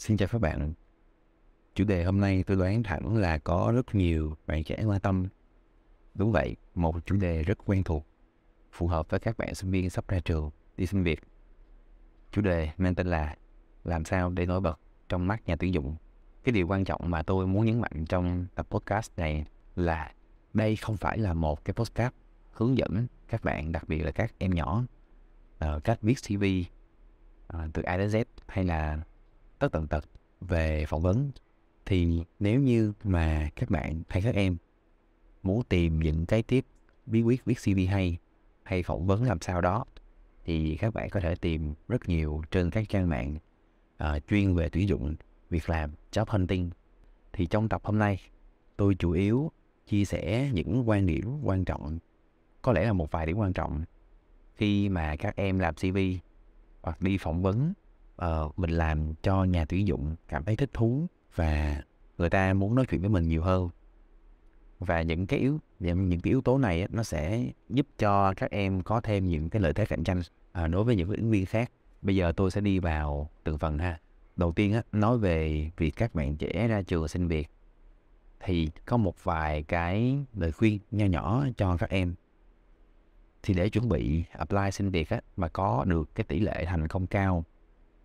Xin chào các bạn. Chủ đề hôm nay tôi đoán thẳng là có rất nhiều bạn trẻ quan tâm. Đúng vậy, một chủ đề rất quen thuộc, phù hợp với các bạn sinh viên sắp ra trường, đi xin việc. Chủ đề mang tên là Làm sao để nổi bật trong mắt nhà tuyển dụng. Cái điều quan trọng mà tôi muốn nhấn mạnh trong tập podcast này là đây không phải là một cái podcast hướng dẫn các bạn, đặc biệt là các em nhỏ, ờ, cách viết CV ờ, từ A đến Z hay là tất tần tật về phỏng vấn thì nếu như mà các bạn hay các em muốn tìm những cái tiếp bí quyết viết CV hay hay phỏng vấn làm sao đó thì các bạn có thể tìm rất nhiều trên các trang mạng uh, chuyên về tuyển dụng việc làm job hunting thì trong tập hôm nay tôi chủ yếu chia sẻ những quan điểm quan trọng có lẽ là một vài điểm quan trọng khi mà các em làm CV hoặc đi phỏng vấn uh, mình làm cho nhà tuyển dụng cảm thấy thích thú và người ta muốn nói chuyện với mình nhiều hơn và những cái yếu những cái yếu tố này nó sẽ giúp cho các em có thêm những cái lợi thế cạnh tranh à, đối với những ứng viên khác bây giờ tôi sẽ đi vào từng phần ha đầu tiên nói về việc các bạn trẻ ra trường xin việc thì có một vài cái lời khuyên nho nhỏ cho các em thì để chuẩn bị apply xin việc mà có được cái tỷ lệ thành công cao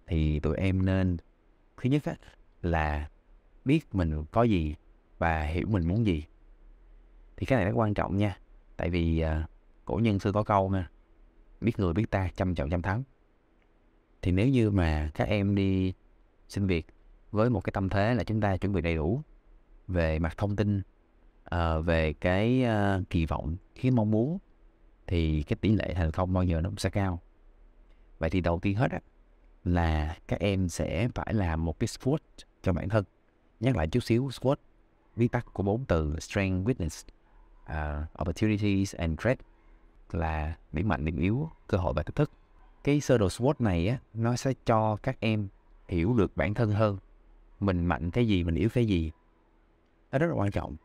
thì tụi em nên thứ nhất là biết mình có gì và hiểu mình muốn gì thì cái này rất quan trọng nha tại vì uh, cổ nhân xưa có câu nè biết người biết ta trăm trận trăm thắng thì nếu như mà các em đi xin việc với một cái tâm thế là chúng ta chuẩn bị đầy đủ về mặt thông tin uh, về cái uh, kỳ vọng cái mong muốn thì cái tỷ lệ thành công bao giờ nó cũng sẽ cao vậy thì đầu tiên hết á là các em sẽ phải làm một cái SWOT cho bản thân nhắc lại chút xíu SWOT viết tắt của bốn từ strength weakness uh, opportunities and threat là điểm mạnh điểm yếu cơ hội và thách thức cái sơ đồ SWOT này á nó sẽ cho các em hiểu được bản thân hơn mình mạnh cái gì mình yếu cái gì nó rất là quan trọng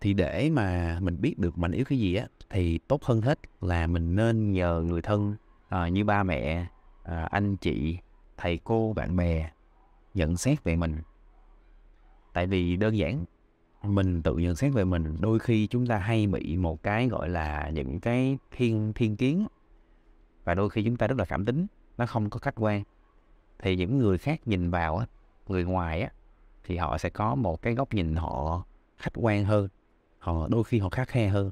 thì để mà mình biết được mình yếu cái gì á thì tốt hơn hết là mình nên nhờ người thân uh, như ba mẹ À, anh chị thầy cô bạn bè nhận xét về mình tại vì đơn giản mình tự nhận xét về mình đôi khi chúng ta hay bị một cái gọi là những cái thiên thiên kiến và đôi khi chúng ta rất là cảm tính nó không có khách quan thì những người khác nhìn vào á người ngoài á thì họ sẽ có một cái góc nhìn họ khách quan hơn họ đôi khi họ khắc khe hơn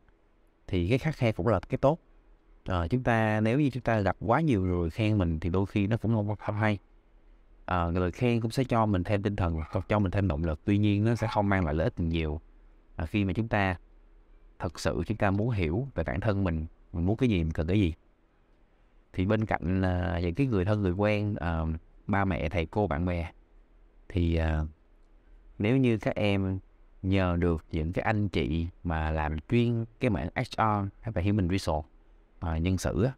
thì cái khắc khe cũng là cái tốt à, chúng ta nếu như chúng ta gặp quá nhiều người khen mình thì đôi khi nó cũng không, không hay à, ờ, lời khen cũng sẽ cho mình thêm tinh thần cho mình thêm động lực tuy nhiên nó sẽ không mang lại lợi ích nhiều à, khi mà chúng ta thật sự chúng ta muốn hiểu về bản thân mình mình muốn cái gì mình cần cái gì thì bên cạnh à, những cái người thân người quen à, ba mẹ thầy cô bạn bè thì à, nếu như các em nhờ được những cái anh chị mà làm chuyên cái mảng HR hay là human resource à, nhân sự á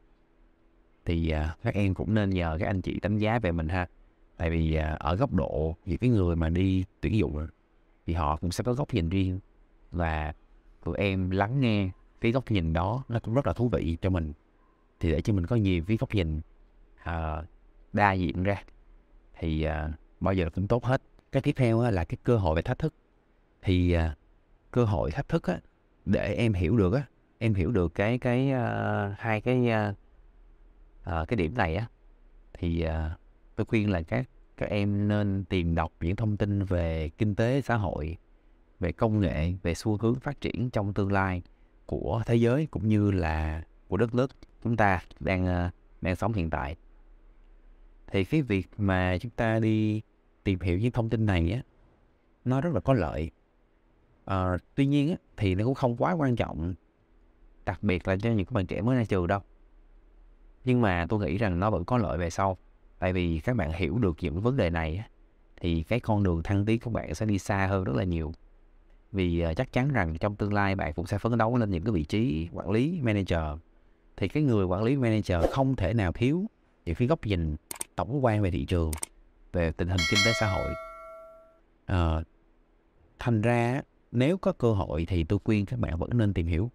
thì à, các em cũng nên nhờ các anh chị đánh giá về mình ha tại vì à, ở góc độ những cái người mà đi tuyển dụng thì họ cũng sẽ có góc nhìn riêng và tụi em lắng nghe cái góc nhìn đó nó cũng rất là thú vị cho mình thì để cho mình có nhiều cái góc nhìn à, đa diện ra thì à, bao giờ cũng tốt hết cái tiếp theo á, là cái cơ hội về thách thức thì à, cơ hội thách thức á, để em hiểu được á, em hiểu được cái cái uh, hai cái uh, uh, cái điểm này á thì uh, tôi khuyên là các các em nên tìm đọc những thông tin về kinh tế xã hội về công nghệ về xu hướng phát triển trong tương lai của thế giới cũng như là của đất nước chúng ta đang uh, đang sống hiện tại thì cái việc mà chúng ta đi tìm hiểu những thông tin này á nó rất là có lợi à, tuy nhiên á, thì nó cũng không quá quan trọng đặc biệt là cho những các bạn trẻ mới ra trường đâu nhưng mà tôi nghĩ rằng nó vẫn có lợi về sau tại vì các bạn hiểu được những vấn đề này thì cái con đường thăng tiến của bạn sẽ đi xa hơn rất là nhiều vì ờ, chắc chắn rằng trong tương lai bạn cũng sẽ phấn đấu lên những cái vị trí quản lý manager thì cái người quản lý manager không thể nào thiếu những cái góc nhìn tổng quan về thị trường về tình hình kinh tế xã hội à, thành ra nếu có cơ hội thì tôi khuyên các bạn vẫn nên tìm hiểu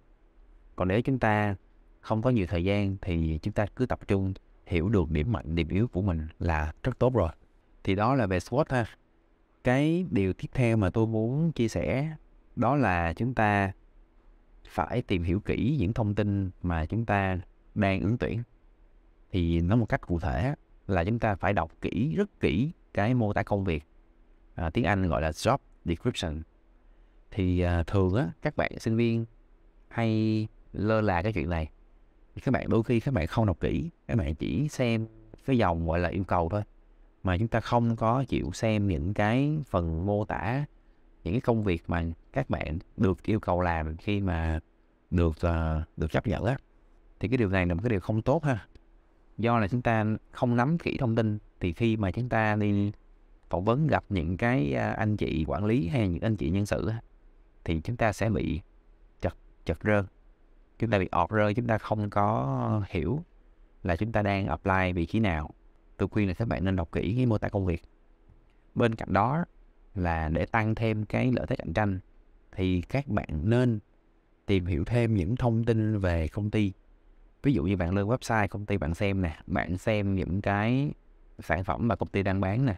còn nếu chúng ta không có nhiều thời gian thì chúng ta cứ tập trung hiểu được điểm mạnh điểm yếu của mình là rất tốt rồi thì đó là về SWOT ha cái điều tiếp theo mà tôi muốn chia sẻ đó là chúng ta phải tìm hiểu kỹ những thông tin mà chúng ta đang ứng tuyển thì nói một cách cụ thể là chúng ta phải đọc kỹ rất kỹ cái mô tả công việc à, tiếng Anh gọi là job description thì à, thường á các bạn sinh viên hay lơ là cái chuyện này các bạn đôi khi các bạn không đọc kỹ các bạn chỉ xem cái dòng gọi là yêu cầu thôi mà chúng ta không có chịu xem những cái phần mô tả những cái công việc mà các bạn được yêu cầu làm khi mà được uh, được chấp nhận á thì cái điều này là một cái điều không tốt ha do là chúng ta không nắm kỹ thông tin thì khi mà chúng ta đi phỏng vấn gặp những cái ờ, anh chị quản lý hay những anh chị nhân sự thì chúng ta sẽ bị chật chật rơn chúng ta bị ọt rơi chúng ta không có hiểu là chúng ta đang apply vị trí nào tôi khuyên là các bạn nên đọc kỹ cái mô tả công việc bên cạnh đó là để tăng thêm cái lợi thế cạnh tranh thì các bạn nên tìm hiểu thêm những thông tin về công ty ví dụ như bạn lên website công ty bạn xem nè bạn xem những cái sản phẩm mà công ty đang bán nè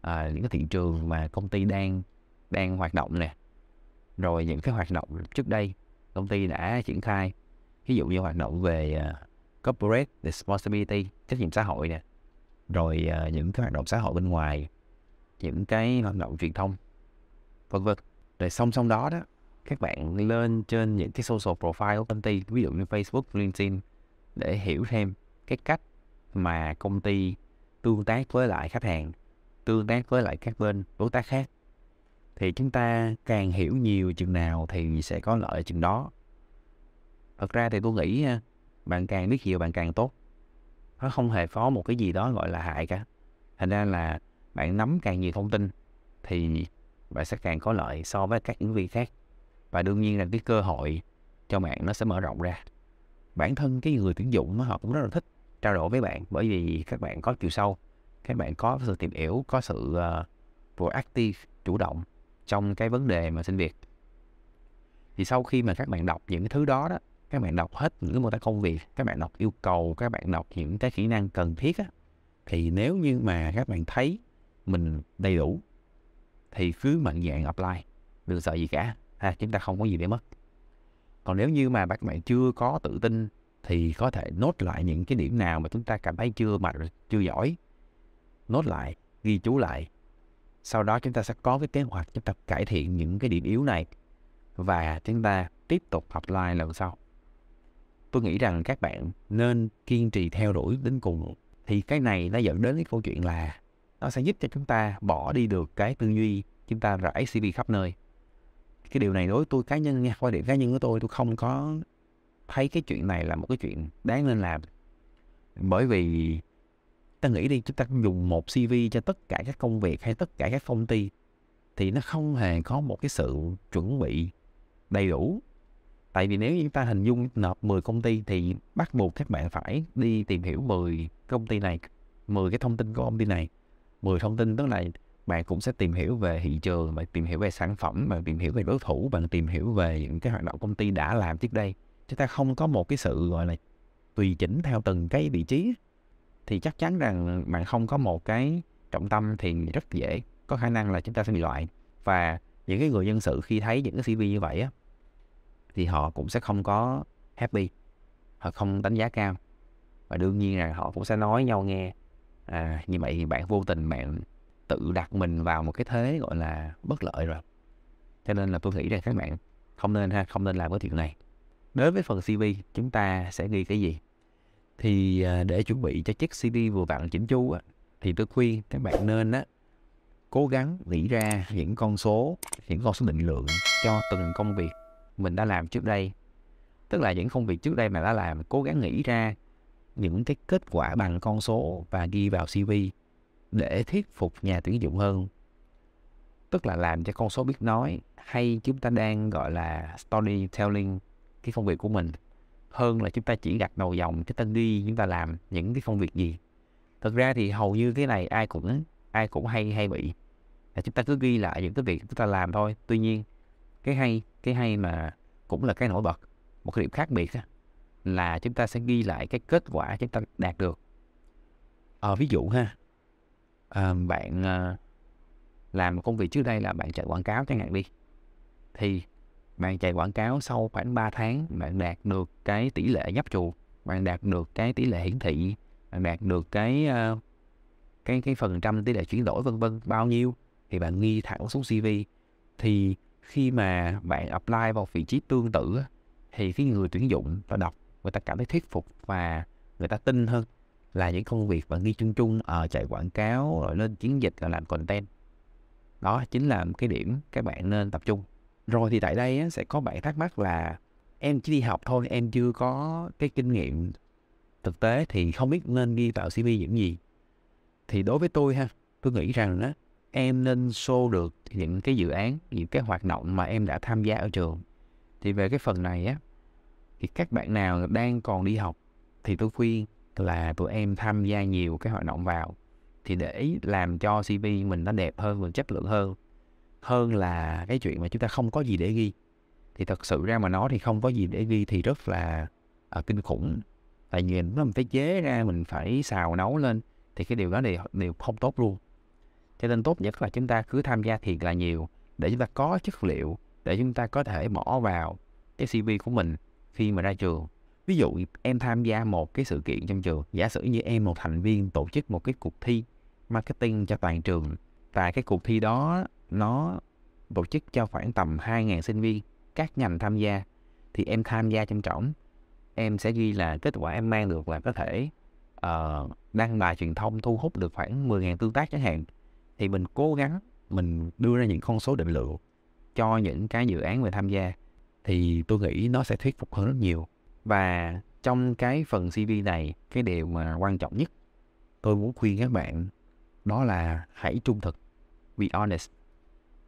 à, những cái thị trường mà công ty đang đang hoạt động nè rồi những cái hoạt động trước đây công ty đã triển khai ví dụ như hoạt động về ờ, corporate responsibility trách nhiệm xã hội nè rồi ờ, những cái hoạt động xã hội bên ngoài những cái hoạt động truyền thông vân vân rồi song song đó đó các bạn lên trên những cái social profile của công ty ví dụ như Facebook, LinkedIn để hiểu thêm cái cách mà công ty tương tác với lại khách hàng tương tác với lại các bên đối tác khác thì chúng ta càng hiểu nhiều chừng nào thì sẽ có lợi chừng đó thật ra thì tôi nghĩ à, bạn càng biết nhiều bạn càng tốt nó không hề có một cái gì đó gọi là hại cả thành ra là bạn nắm càng nhiều thông tin thì bạn sẽ càng có lợi so với các ứng viên khác và đương nhiên là cái cơ hội cho bạn nó sẽ mở rộng ra bản thân cái người tuyển dụng họ cũng rất là thích trao đổi với bạn bởi vì các bạn có chiều sâu các bạn có sự tìm hiểu có sự uh, proactive chủ động trong cái vấn đề mà xin việc thì sau khi mà các bạn đọc những cái thứ đó đó các bạn đọc hết những cái mô tả công việc các bạn đọc yêu cầu các bạn đọc những cái kỹ năng cần thiết á, thì nếu như mà các bạn thấy mình đầy đủ thì cứ mạnh dạng apply đừng sợ gì cả ha, chúng ta không có gì để mất còn nếu như mà các bạn chưa có tự tin thì có thể nốt lại những cái điểm nào mà chúng ta cảm thấy chưa mạnh chưa giỏi nốt lại ghi chú lại sau đó chúng ta sẽ có cái kế hoạch chúng ta cải thiện những cái điểm yếu này và chúng ta tiếp tục học apply lần sau tôi nghĩ rằng các bạn nên kiên trì theo đuổi đến cùng thì cái này nó dẫn đến cái câu chuyện là nó sẽ giúp cho chúng ta bỏ đi được cái tư duy chúng ta rải CV khắp nơi cái điều này đối với tôi cá nhân nha quan điểm cá nhân của tôi tôi không có thấy cái chuyện này là một cái chuyện đáng nên làm bởi vì ta nghĩ đi chúng ta dùng một CV cho tất cả các công việc hay tất cả các công ty thì nó không hề có một cái sự chuẩn bị đầy đủ tại vì nếu chúng ta hình dung nộp 10 công ty thì bắt buộc các bạn phải đi tìm hiểu 10 công ty này 10 cái thông tin của công ty này 10 thông tin tức là bạn cũng sẽ tìm hiểu về thị trường bạn tìm hiểu về sản phẩm bạn tìm hiểu về đối thủ bạn tìm hiểu về những cái hoạt động công ty đã làm trước đây chúng ta không có một cái sự gọi là tùy chỉnh theo từng cái vị trí thì chắc chắn rằng bạn không có một cái trọng tâm thì rất dễ có khả năng là chúng ta sẽ bị loại và những cái người dân sự khi thấy những cái CV như vậy á, thì họ cũng sẽ không có happy họ không đánh giá cao và đương nhiên là họ cũng sẽ nói nhau nghe à, như vậy thì bạn vô tình bạn tự đặt mình vào một cái thế gọi là bất lợi rồi cho nên là tôi nghĩ rằng các bạn không nên ha không nên làm cái chuyện này đối với phần CV chúng ta sẽ ghi cái gì thì à, để chuẩn bị cho chiếc CD vừa vặn chỉnh chu á, thì tôi khuyên các bạn nên á, cố gắng nghĩ ra những con số những con số định lượng cho từng công việc mình đã làm trước đây tức là những công việc trước đây mà đã làm cố gắng nghĩ ra những cái kết quả bằng con số và ghi vào CV để thuyết phục nhà tuyển dụng hơn tức là làm cho con số biết nói hay chúng ta đang gọi là storytelling cái công việc của mình hơn là chúng ta chỉ gạch đầu dòng cái tân đi chúng ta làm những cái công việc gì thực ra thì hầu như cái này ai cũng ai cũng hay hay bị là chúng ta cứ ghi lại những cái việc chúng ta làm thôi tuy nhiên cái hay cái hay mà cũng là cái nổi bật một cái điểm khác biệt á, là chúng ta sẽ ghi lại cái kết quả chúng ta đạt được ờ, à, ví dụ ha à, bạn à, làm công việc trước đây là bạn chạy quảng cáo chẳng hạn đi thì bạn chạy quảng cáo sau khoảng 3 tháng bạn đạt được cái tỷ lệ nhấp chuột bạn đạt được cái tỷ lệ hiển thị bạn đạt được cái ờ, cái cái phần trăm tỷ lệ chuyển đổi vân vân bao nhiêu thì bạn ghi thẳng xuống CV thì khi mà bạn apply vào vị trí tương tự thì cái người tuyển dụng và đọc người ta cảm thấy thuyết phục và người ta tin hơn là những công việc bạn ghi chung chung ở ờ, chạy quảng cáo rồi lên chiến dịch là ờ, làm content đó chính là cái điểm các bạn nên tập trung rồi thì tại đây sẽ có bạn thắc mắc là em chỉ đi học thôi em chưa có cái kinh nghiệm thực tế thì không biết nên đi vào cv những gì thì đối với tôi ha tôi nghĩ rằng đó em nên show được những cái dự án những cái hoạt động mà em đã tham gia ở trường thì về cái phần này á thì các bạn nào đang còn đi học thì tôi khuyên là tụi em tham gia nhiều cái hoạt động vào thì để làm cho CV mình nó đẹp hơn, mình chất lượng hơn hơn là cái chuyện mà chúng ta không có gì để ghi thì thật sự ra mà nói thì không có gì để ghi thì rất là à, kinh khủng tại vì nó mình phải chế ra mình phải xào nấu lên thì cái điều đó thì điều không tốt luôn cho nên tốt nhất là chúng ta cứ tham gia thiệt là nhiều để chúng ta có chất liệu để chúng ta có thể bỏ vào cái cv của mình khi mà ra trường ví dụ em tham gia một cái sự kiện trong trường giả sử như em một thành viên tổ chức một cái cuộc thi marketing cho toàn trường và cái cuộc thi đó nó tổ chức cho khoảng tầm 2.000 sinh viên các ngành tham gia thì em tham gia trong trọng em sẽ ghi là kết quả em mang được là có thể uh, đăng bài truyền thông thu hút được khoảng 10.000 tương tác chẳng hạn thì mình cố gắng mình đưa ra những con số định lượng cho những cái dự án mình tham gia thì tôi nghĩ nó sẽ thuyết phục hơn rất nhiều và trong cái phần CV này cái điều mà quan trọng nhất tôi muốn khuyên các bạn đó là hãy trung thực be honest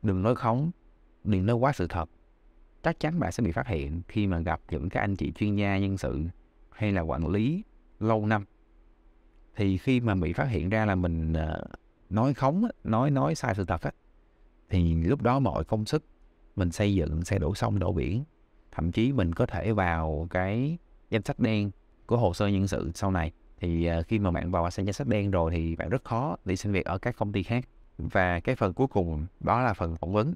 đừng nói khống đừng nói quá sự thật chắc chắn bạn sẽ bị phát hiện khi mà gặp những các anh chị chuyên gia nhân sự hay là quản lý lâu năm thì khi mà bị phát hiện ra là mình ờ, nói khống nói nói sai sự thật thì lúc đó mọi công sức mình xây dựng sẽ đổ sông đổ biển thậm chí mình có thể vào cái danh sách đen của hồ sơ nhân sự sau này thì ờ, khi mà bạn vào danh sách đen rồi thì bạn rất khó để xin việc ở các công ty khác và cái phần cuối cùng đó là phần phỏng vấn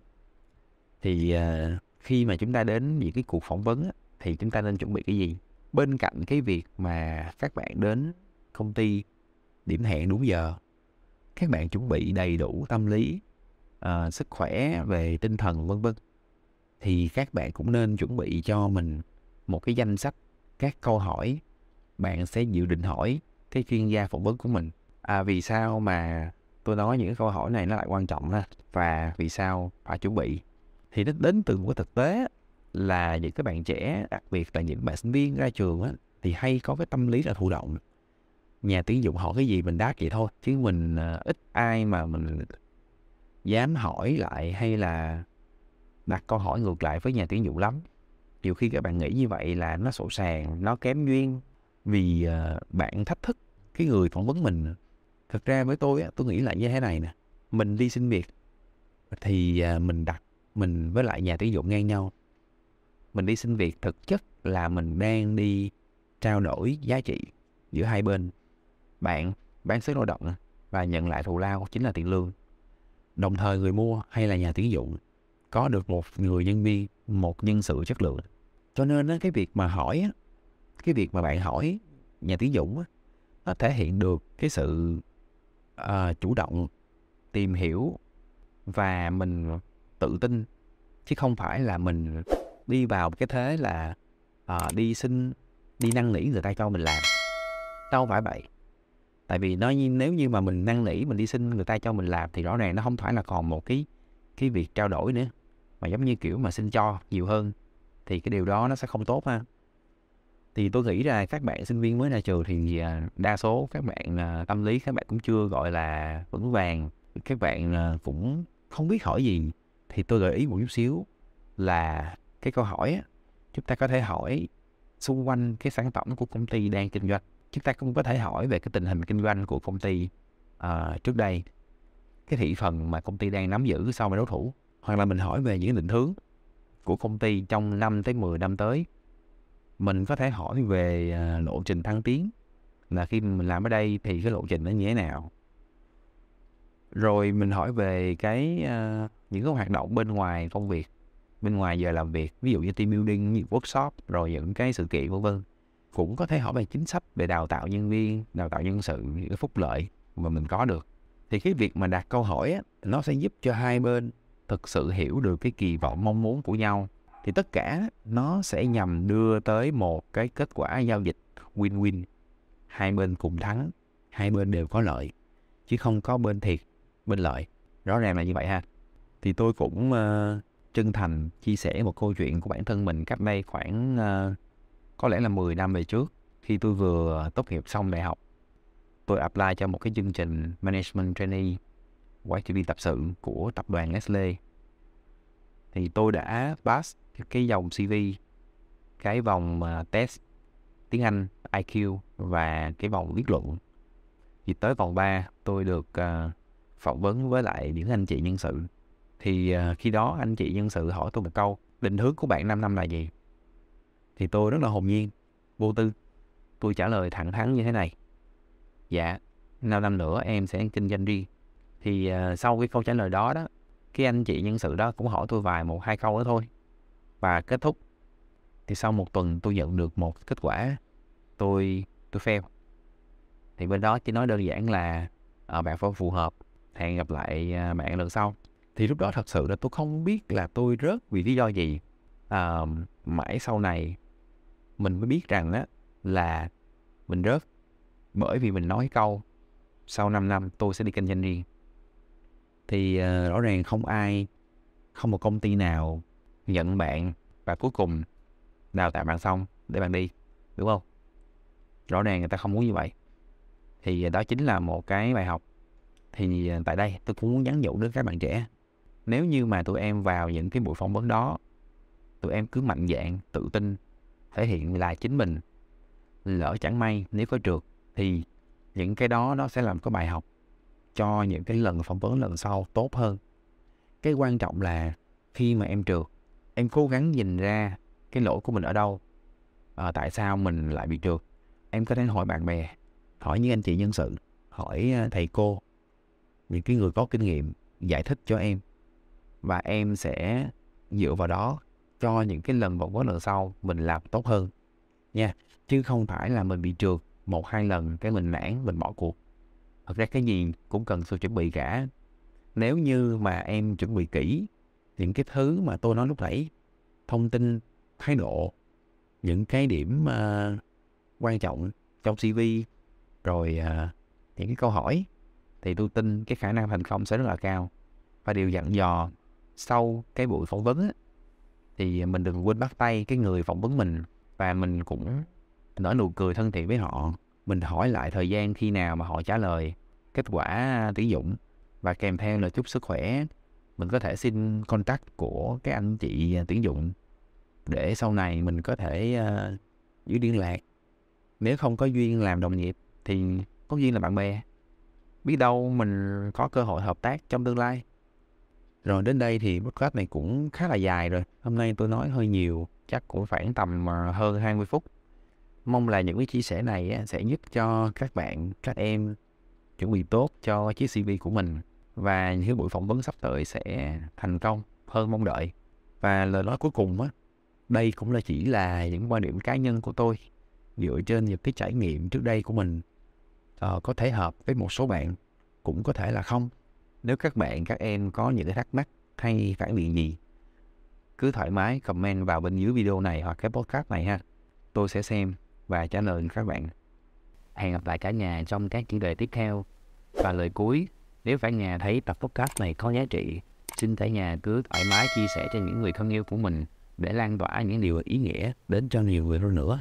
thì uh, khi mà chúng ta đến những cái cuộc phỏng vấn thì chúng ta nên chuẩn bị cái gì bên cạnh cái việc mà các bạn đến công ty điểm hẹn đúng giờ các bạn chuẩn bị đầy đủ tâm lý uh, sức khỏe về tinh thần vân vân thì các bạn cũng nên chuẩn bị cho mình một cái danh sách các câu hỏi bạn sẽ dự định hỏi cái chuyên gia phỏng vấn của mình à vì sao mà tôi nói những cái câu hỏi này nó lại quan trọng ha và vì sao phải chuẩn bị thì nó đến từ một cái thực tế là những cái bạn trẻ đặc biệt là những bạn sinh viên ra trường á thì hay có cái tâm lý là thụ động nhà tuyển dụng hỏi cái gì mình đáp vậy thôi chứ mình à, ít ai mà mình dám hỏi lại hay là đặt câu hỏi ngược lại với nhà tuyển dụng lắm nhiều khi các bạn nghĩ như vậy là nó sổ sàng nó kém duyên vì à, bạn thách thức cái người phỏng vấn mình thực ra với tôi á, tôi nghĩ lại như thế này nè mình đi xin việc thì à, mình đặt mình với lại nhà tuyển dụng ngang nhau mình đi xin việc thực chất là mình đang đi trao đổi giá trị giữa hai bên bạn bán sức lao động và nhận lại thù lao chính là tiền lương đồng thời người mua hay là nhà tuyển dụng có được một người nhân viên một nhân sự chất lượng cho nên cái việc mà hỏi á, cái việc mà bạn hỏi nhà tuyển dụng á, nó thể hiện được cái sự uh, chủ động tìm hiểu và mình tự tin chứ không phải là mình đi vào cái thế là uh, đi xin đi năn nỉ người ta cho mình làm đâu phải vậy tại vì nói như nếu như mà mình năn nỉ mình đi xin người ta cho mình làm thì rõ ràng nó không phải là còn một cái cái việc trao đổi nữa mà giống như kiểu mà xin cho nhiều hơn thì cái điều đó nó sẽ không tốt ha thì tôi nghĩ là các bạn sinh viên mới ra trường thì à, đa số các bạn à, tâm lý các bạn cũng chưa gọi là vững vàng các bạn à, cũng không biết hỏi gì thì tôi gợi ý một chút xíu là cái câu hỏi chúng ta có thể hỏi xung quanh cái sản phẩm của công ty đang kinh doanh chúng ta cũng có thể hỏi về cái tình hình kinh doanh của công ty uh, trước đây cái thị phần mà công ty đang nắm giữ sau mà đối thủ hoặc là mình hỏi về những định hướng của công ty trong 5 tới 10 năm tới mình có thể hỏi về à, lộ trình thăng tiến là khi mình làm ở đây thì cái lộ trình nó như thế nào rồi mình hỏi về cái uh, những cái hoạt động bên ngoài công việc bên ngoài giờ làm việc ví dụ như team building như workshop rồi những cái sự kiện vân vân cũng có thể hỏi về chính sách về đào tạo nhân viên đào tạo nhân sự những cái phúc lợi mà mình có được thì cái việc mà đặt câu hỏi á, nó sẽ giúp cho hai bên thực sự hiểu được cái kỳ vọng mong muốn của nhau thì tất cả nó sẽ nhằm đưa tới một cái kết quả giao dịch win-win hai bên cùng thắng hai bên đều có lợi chứ không có bên thiệt bên lợi rõ ràng là như vậy ha thì tôi cũng uh, chân thành chia sẻ một câu chuyện của bản thân mình cách đây khoảng uh, có lẽ là 10 năm về trước khi tôi vừa tốt nghiệp xong đại học tôi apply cho một cái chương trình management trainee quay đi tập sự của tập đoàn Nestle thì tôi đã pass cái dòng CV cái vòng test tiếng Anh IQ và cái vòng viết luận thì tới vòng 3 tôi được uh, phỏng vấn với lại những anh chị nhân sự thì uh, khi đó anh chị nhân sự hỏi tôi một câu định hướng của bạn 5 năm là gì thì tôi rất là hồn nhiên vô tư tôi trả lời thẳng thắn như thế này dạ 5 năm nữa em sẽ kinh doanh riêng thì uh, sau cái câu trả lời đó đó cái anh chị nhân sự đó cũng hỏi tôi vài một hai câu nữa thôi và kết thúc thì sau một tuần tôi nhận được một kết quả tôi tôi fail thì bên đó chỉ nói đơn giản là ở ờ, bạn phải phù hợp hẹn gặp lại à, bạn lần sau thì lúc đó thật sự là tôi không biết là tôi rớt vì lý do gì à, mãi sau này mình mới biết rằng á là mình rớt bởi vì mình nói câu sau 5 năm tôi sẽ đi kinh doanh riêng thì uh, rõ ràng không ai không một công ty nào nhận bạn và cuối cùng đào tạo bạn xong để bạn đi đúng không rõ ràng người ta không muốn như vậy thì ờ, đó chính là một cái bài học thì ờ, tại đây tôi cũng muốn nhắn nhủ đến các bạn trẻ nếu như mà tụi em vào những cái buổi phỏng vấn đó tụi em cứ mạnh dạn tự tin thể hiện là chính mình lỡ chẳng may nếu có trượt thì những cái đó nó sẽ làm có bài học cho những cái lần phỏng vấn lần sau tốt hơn cái quan trọng là khi mà em trượt em cố gắng nhìn ra cái lỗi của mình ở đâu à, tại sao mình lại bị trượt em có thể hỏi bạn bè hỏi những anh chị nhân sự hỏi à, thầy cô những cái người có kinh nghiệm giải thích cho em và em sẽ dựa vào đó cho những cái lần phỏng vấn lần sau mình làm tốt hơn nha chứ không phải là mình bị trượt một hai lần cái mình nản mình bỏ cuộc thật ra cái gì cũng cần sự chuẩn bị cả nếu như mà em chuẩn bị kỹ những cái thứ mà tôi nói lúc nãy thông tin thái độ những cái điểm uh, quan trọng trong cv rồi uh, những cái câu hỏi thì tôi tin cái khả năng thành công sẽ rất là cao và điều dặn dò sau cái buổi phỏng vấn thì mình đừng quên bắt tay cái người phỏng vấn mình và mình cũng nở nụ cười thân thiện với họ mình hỏi lại thời gian khi nào mà họ trả lời kết quả à, tuyển dụng và kèm theo là chút sức khỏe mình có thể xin contact của các anh chị à, tuyển dụng để sau này mình có thể uh, giữ liên lạc nếu không có duyên làm đồng nghiệp thì có duyên là bạn bè biết đâu mình có cơ hội hợp tác trong tương lai rồi đến đây thì podcast này cũng khá là dài rồi hôm nay tôi nói hơi nhiều chắc cũng khoảng tầm hơn 20 phút mong là những cái chia sẻ này sẽ giúp cho các bạn các em chuẩn bị tốt cho chiếc CV của mình và những buổi phỏng vấn sắp tới sẽ thành công hơn mong đợi và lời nói cuối cùng á đây cũng là chỉ là những quan điểm cá nhân của tôi dựa trên những cái trải nghiệm trước đây của mình ờ, có thể hợp với một số bạn cũng có thể là không nếu các bạn các em có những cái thắc mắc hay phản biện gì cứ thoải mái comment vào bên dưới video này hoặc cái podcast này ha tôi sẽ xem và trả lời các bạn. Hẹn gặp lại cả nhà trong các chủ đề tiếp theo. Và lời cuối, nếu cả nhà thấy tập podcast này có giá trị, xin cả nhà cứ thoải mái chia sẻ cho những người thân yêu của mình để lan tỏa những điều ý nghĩa đến cho nhiều người hơn nữa.